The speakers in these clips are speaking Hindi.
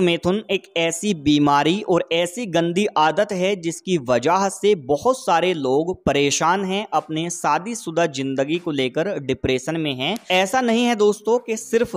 मैथुन एक ऐसी बीमारी और ऐसी गंदी आदत है जिसकी वजह से बहुत सारे लोग परेशान हैं अपने शादीशुदा जिंदगी को लेकर डिप्रेशन में हैं ऐसा नहीं है दोस्तों कि सिर्फ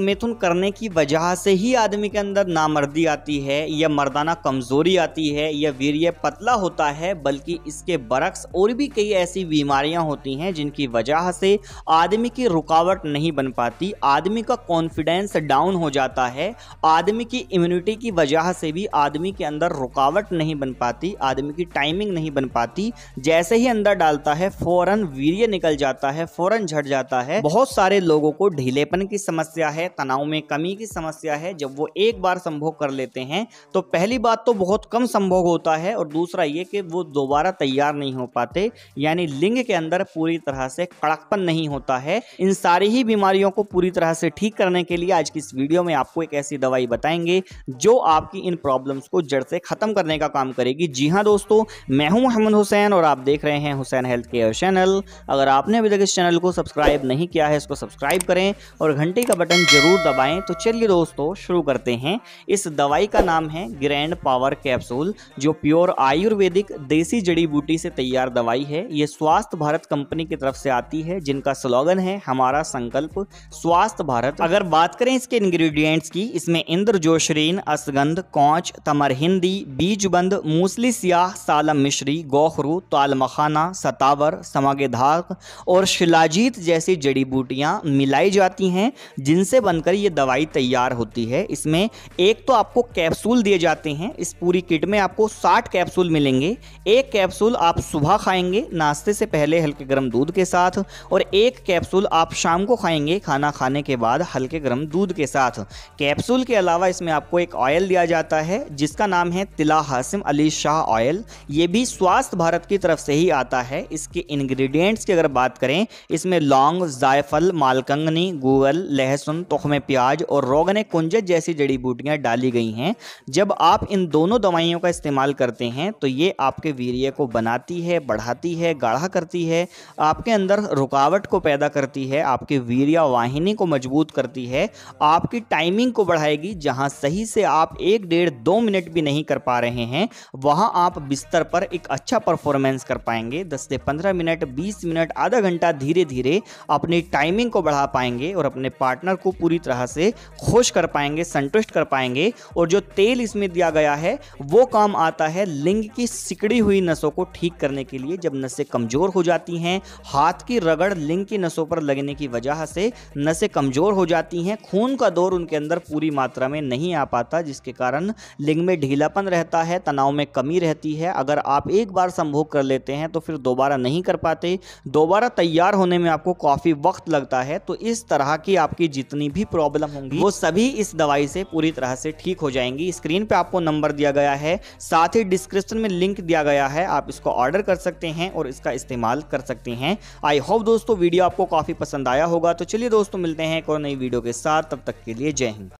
मैथुन करने की वजह से ही आदमी के अंदर नामर्दी आती है या मर्दाना कमजोरी आती है या वीर पतला होता है बल्कि इसके बरक्स और भी कई ऐसी बीमारियां होती हैं जिनकी वजह से आदमी की रुकावट नहीं बन पाती आदमी का कॉन्फिडेंस डाउन हो जाता है आदमी आदमी की इम्यूनिटी की वजह से भी आदमी के अंदर रुकावट नहीं बन पाती आदमी की टाइमिंग नहीं बन पाती जैसे ही अंदर डालता है फौरन वीर्य निकल जाता है फौरन झट जाता है बहुत सारे लोगों को ढीलेपन की समस्या है तनाव में कमी की समस्या है जब वो एक बार संभोग कर लेते हैं तो पहली बात तो बहुत कम संभोग होता है और दूसरा ये कि वो दोबारा तैयार नहीं हो पाते यानी लिंग के अंदर पूरी तरह से कड़कपन नहीं होता है इन सारी ही बीमारियों को पूरी तरह से ठीक करने के लिए आज की इस वीडियो में आपको एक ऐसी दवाई बताएं बताएंगे जो आपकी इन प्रॉब्लम्स को जड़ से ख़त्म करने का काम करेगी जी हाँ दोस्तों मैं हूं मोहम्मद हुसैन और आप देख रहे हैं हुसैन हेल्थ केयर चैनल अगर आपने अभी तक इस चैनल को सब्सक्राइब नहीं किया है इसको सब्सक्राइब करें और घंटे का बटन ज़रूर दबाएँ तो चलिए दोस्तों शुरू करते हैं इस दवाई का नाम है ग्रैंड पावर कैप्सूल जो प्योर आयुर्वेदिक देसी जड़ी बूटी से तैयार दवाई है ये स्वास्थ्य भारत कंपनी की तरफ से आती है जिनका स्लोगन है हमारा संकल्प स्वास्थ्य भारत अगर बात करें इसके इंग्रेडिएंट्स की इसमें इंद्र चंद्र जोशरीन असगंध कौच तमरहिंदी बीजबंद मूसली सियाह सालम मिश्री गौखरू तालमखाना सतावर समागेधाक और शिलाजीत जैसी जड़ी बूटियाँ मिलाई जाती हैं जिनसे बनकर ये दवाई तैयार होती है इसमें एक तो आपको कैप्सूल दिए जाते हैं इस पूरी किट में आपको साठ कैप्सूल मिलेंगे एक कैप्सूल आप सुबह खाएंगे नाश्ते से पहले हल्के गर्म दूध के साथ और एक कैप्सूल आप शाम को खाएंगे खाना खाने के बाद हल्के गर्म दूध के साथ कैप्सूल के अलावा अलावा इसमें आपको एक ऑयल दिया जाता है जिसका नाम है तिला हासिम अली शाह ऑयल ये भी स्वास्थ्य भारत की तरफ से ही आता है इसके इंग्रेडिएंट्स की अगर बात करें इसमें लौंग जायफल मालकंगनी गूगल लहसुन तखमे प्याज और रोगने कुंजत जैसी जड़ी बूटियाँ डाली गई हैं जब आप इन दोनों दवाइयों का इस्तेमाल करते हैं तो ये आपके वीरिय को बनाती है बढ़ाती है गाढ़ा करती है आपके अंदर रुकावट को पैदा करती है आपके वीरिया वाहिनी को मजबूत करती है आपकी टाइमिंग को बढ़ाएगी जहां सही से आप एक डेढ़ दो मिनट भी नहीं कर पा रहे हैं वहां आप बिस्तर पर एक अच्छा परफॉर्मेंस कर पाएंगे 10 से 15 मिनट 20 मिनट आधा घंटा धीरे धीरे अपनी टाइमिंग को बढ़ा पाएंगे और अपने पार्टनर को पूरी तरह से खुश कर पाएंगे संतुष्ट कर पाएंगे और जो तेल इसमें दिया गया है वो काम आता है लिंग की सिकड़ी हुई नसों को ठीक करने के लिए जब नसें कमज़ोर हो जाती हैं हाथ की रगड़ लिंग की नसों पर लगने की वजह से नसें कमज़ोर हो जाती हैं खून का दौर उनके अंदर पूरी मात्रा में नहीं आ पाता जिसके कारण लिंग में ढीलापन रहता है तनाव में कमी रहती है अगर आप एक बार संभोग कर लेते हैं तो फिर दोबारा नहीं कर पाते दोबारा तैयार होने में आपको काफ़ी वक्त लगता है तो इस तरह की आपकी जितनी भी प्रॉब्लम होंगी वो सभी इस दवाई से पूरी तरह से ठीक हो जाएंगी स्क्रीन पर आपको नंबर दिया गया है साथ ही डिस्क्रिप्शन में लिंक दिया गया है आप इसको ऑर्डर कर सकते हैं और इसका इस्तेमाल कर सकते हैं आई होप दोस्तों वीडियो आपको काफ़ी पसंद आया होगा तो चलिए दोस्तों मिलते हैं एक और नई वीडियो के साथ तब तक के लिए जय हिंद